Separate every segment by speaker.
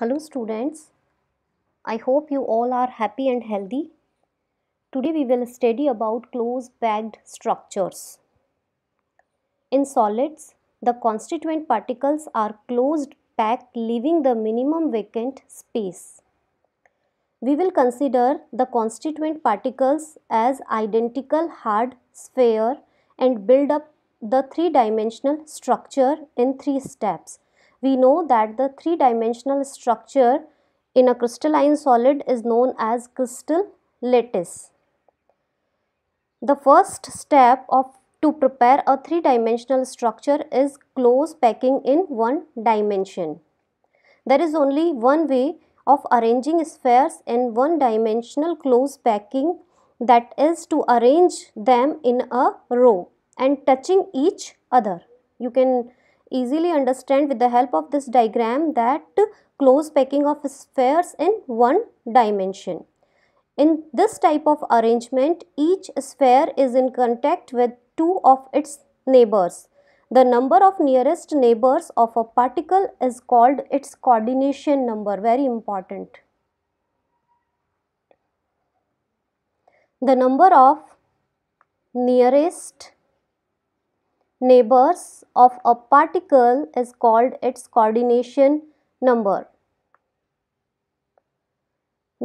Speaker 1: Hello students, I hope you all are happy and healthy. Today we will study about close packed structures. In solids, the constituent particles are closed packed leaving the minimum vacant space. We will consider the constituent particles as identical hard sphere and build up the three-dimensional structure in three steps we know that the three-dimensional structure in a crystalline solid is known as crystal lattice. The first step of to prepare a three-dimensional structure is close packing in one dimension. There is only one way of arranging spheres in one dimensional close packing that is to arrange them in a row and touching each other. You can easily understand with the help of this diagram that close packing of spheres in one dimension. In this type of arrangement, each sphere is in contact with two of its neighbors. The number of nearest neighbors of a particle is called its coordination number, very important. The number of nearest neighbors of a particle is called its coordination number.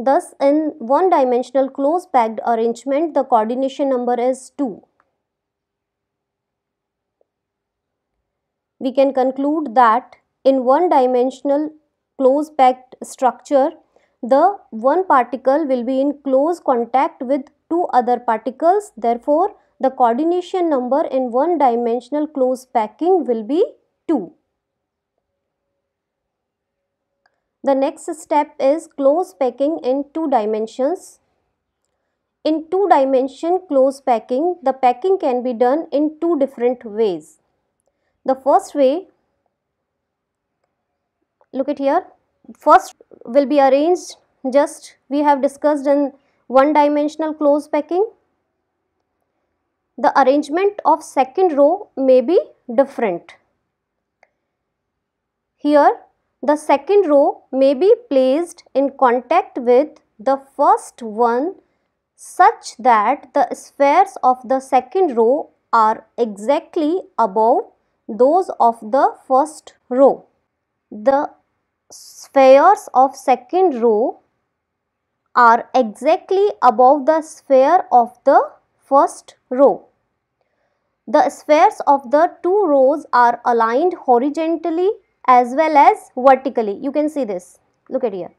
Speaker 1: Thus, in one dimensional close packed arrangement, the coordination number is 2. We can conclude that in one dimensional close packed structure, the one particle will be in close contact with two other particles. Therefore, the coordination number in one dimensional closed packing will be 2. The next step is closed packing in two dimensions. In two dimension closed packing, the packing can be done in two different ways. The first way, look at here, first will be arranged just we have discussed in one dimensional closed packing the arrangement of second row may be different. Here the second row may be placed in contact with the first one such that the spheres of the second row are exactly above those of the first row. The spheres of second row are exactly above the sphere of the first row. The spheres of the two rows are aligned horizontally as well as vertically. You can see this. Look at here.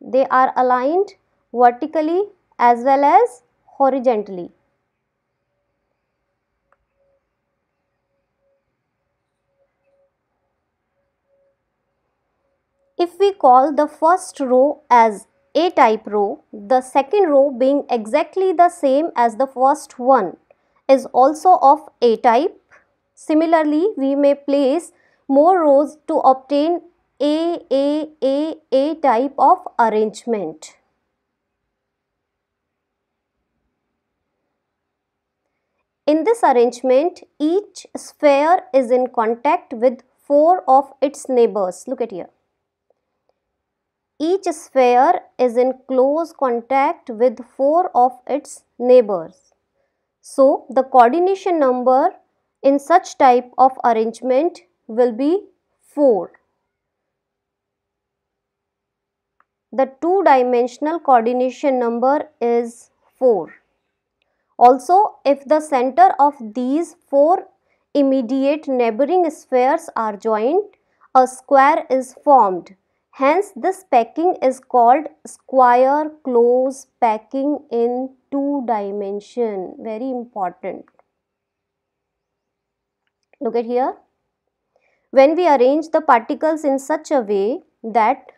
Speaker 1: They are aligned vertically as well as horizontally. If we call the first row as A type row, the second row being exactly the same as the first one is also of A type. Similarly, we may place more rows to obtain a, A, A, A type of arrangement. In this arrangement, each sphere is in contact with four of its neighbors. Look at here. Each sphere is in close contact with four of its neighbors. So, the coordination number in such type of arrangement will be 4. The two dimensional coordination number is 4. Also, if the center of these four immediate neighboring spheres are joined, a square is formed Hence, this packing is called square close packing in two dimension. Very important. Look at here. When we arrange the particles in such a way that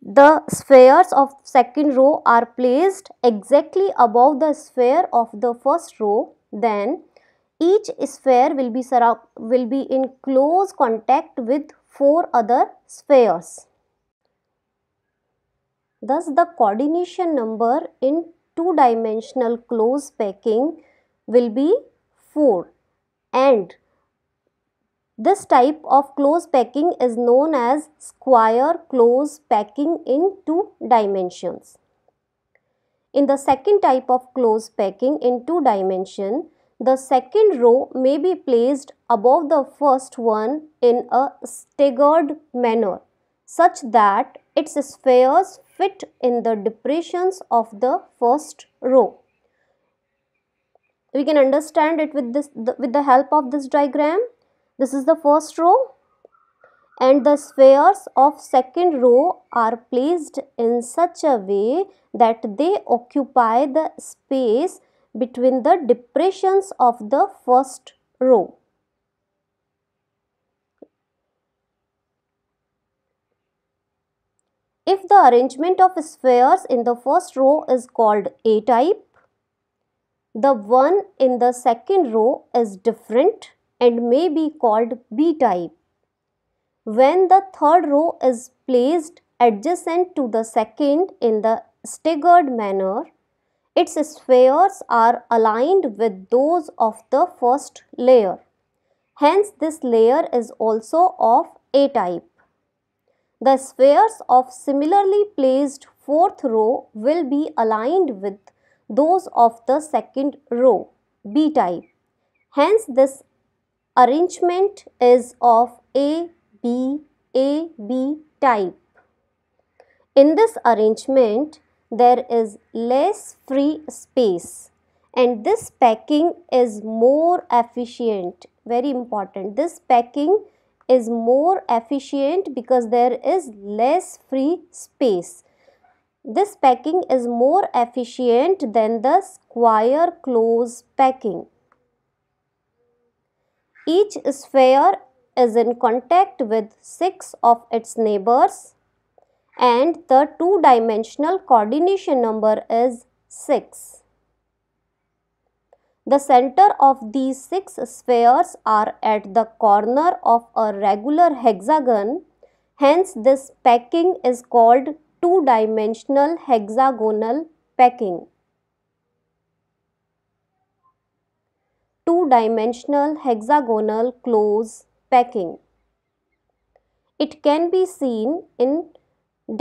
Speaker 1: the spheres of second row are placed exactly above the sphere of the first row, then each sphere will be, will be in close contact with four other spheres. Thus, the coordination number in two-dimensional closed packing will be 4 and this type of closed packing is known as square closed packing in two dimensions. In the second type of closed packing in two dimension, the second row may be placed above the first one in a staggered manner such that its spheres fit in the depressions of the first row. We can understand it with this the, with the help of this diagram. This is the first row and the spheres of second row are placed in such a way that they occupy the space between the depressions of the first row. if the arrangement of spheres in the first row is called A type, the one in the second row is different and may be called B type. When the third row is placed adjacent to the second in the staggered manner, its spheres are aligned with those of the first layer. Hence, this layer is also of A type. The spheres of similarly placed fourth row will be aligned with those of the second row, B type. Hence, this arrangement is of A, B, A, B type. In this arrangement, there is less free space and this packing is more efficient. Very important. This packing is more efficient because there is less free space. This packing is more efficient than the square close packing. Each sphere is in contact with 6 of its neighbors and the two-dimensional coordination number is 6. The center of these six spheres are at the corner of a regular hexagon. Hence, this packing is called two-dimensional hexagonal packing, Two-dimensional hexagonal close packing. It can be seen in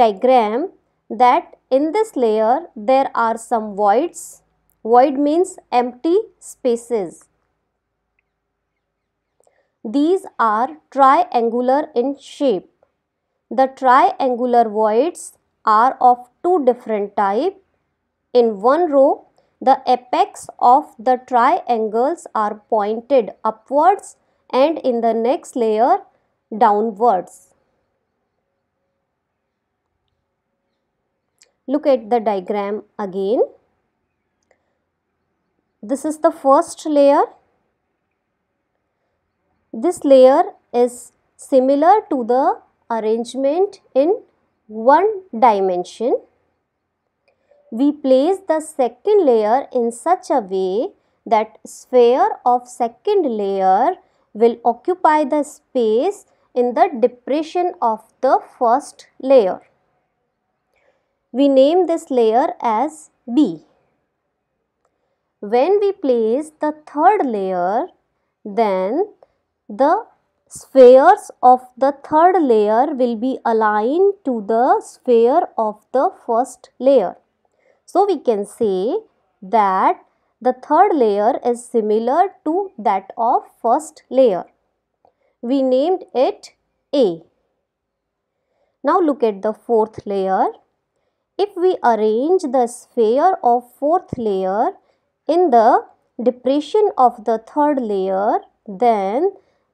Speaker 1: diagram that in this layer there are some voids Void means empty spaces. These are triangular in shape. The triangular voids are of two different type. In one row, the apex of the triangles are pointed upwards and in the next layer downwards. Look at the diagram again. This is the first layer. This layer is similar to the arrangement in one dimension. We place the second layer in such a way that sphere of second layer will occupy the space in the depression of the first layer. We name this layer as B. When we place the third layer, then the spheres of the third layer will be aligned to the sphere of the first layer. So we can say that the third layer is similar to that of first layer. We named it A. Now look at the fourth layer. If we arrange the sphere of fourth layer in the depression of the third layer, then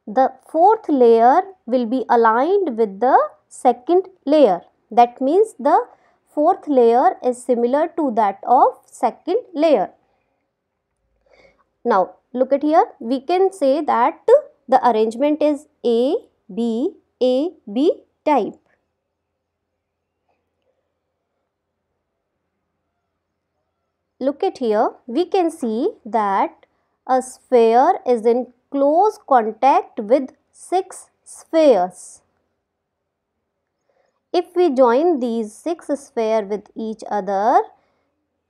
Speaker 1: the fourth layer will be aligned with the second layer. That means the fourth layer is similar to that of second layer. Now, look at here. We can say that the arrangement is A, B, A, B type. Look at here, we can see that a sphere is in close contact with six spheres. If we join these six spheres with each other,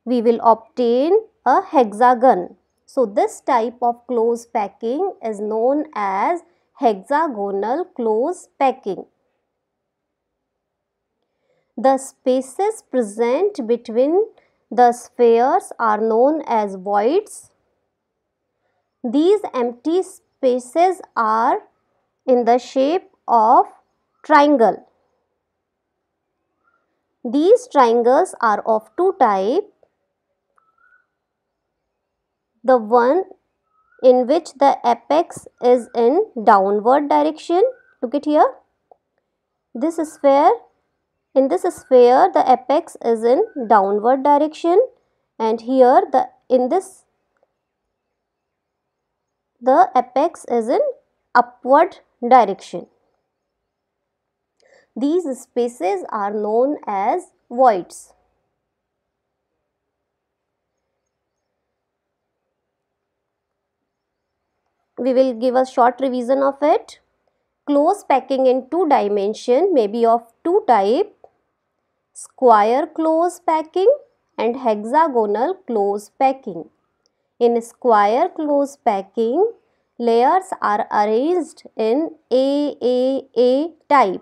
Speaker 1: we will obtain a hexagon. So, this type of close packing is known as hexagonal close packing. The spaces present between the spheres are known as voids. These empty spaces are in the shape of triangle. These triangles are of two types. The one in which the apex is in downward direction. Look at here. This sphere in this sphere the apex is in downward direction and here the in this the apex is in upward direction. These spaces are known as voids. We will give a short revision of it. Close packing in two dimension may be of two type square close packing and hexagonal close packing. In square close packing, layers are arranged in AAA type.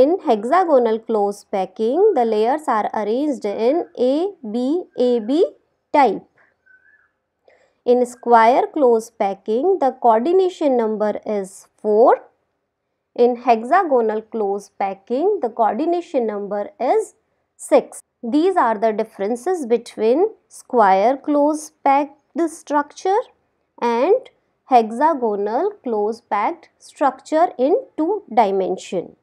Speaker 1: In hexagonal close packing, the layers are arranged in ABAB type. In square close packing, the coordination number is 4 in hexagonal close packing, the coordination number is 6. These are the differences between square close packed structure and hexagonal close packed structure in two dimension.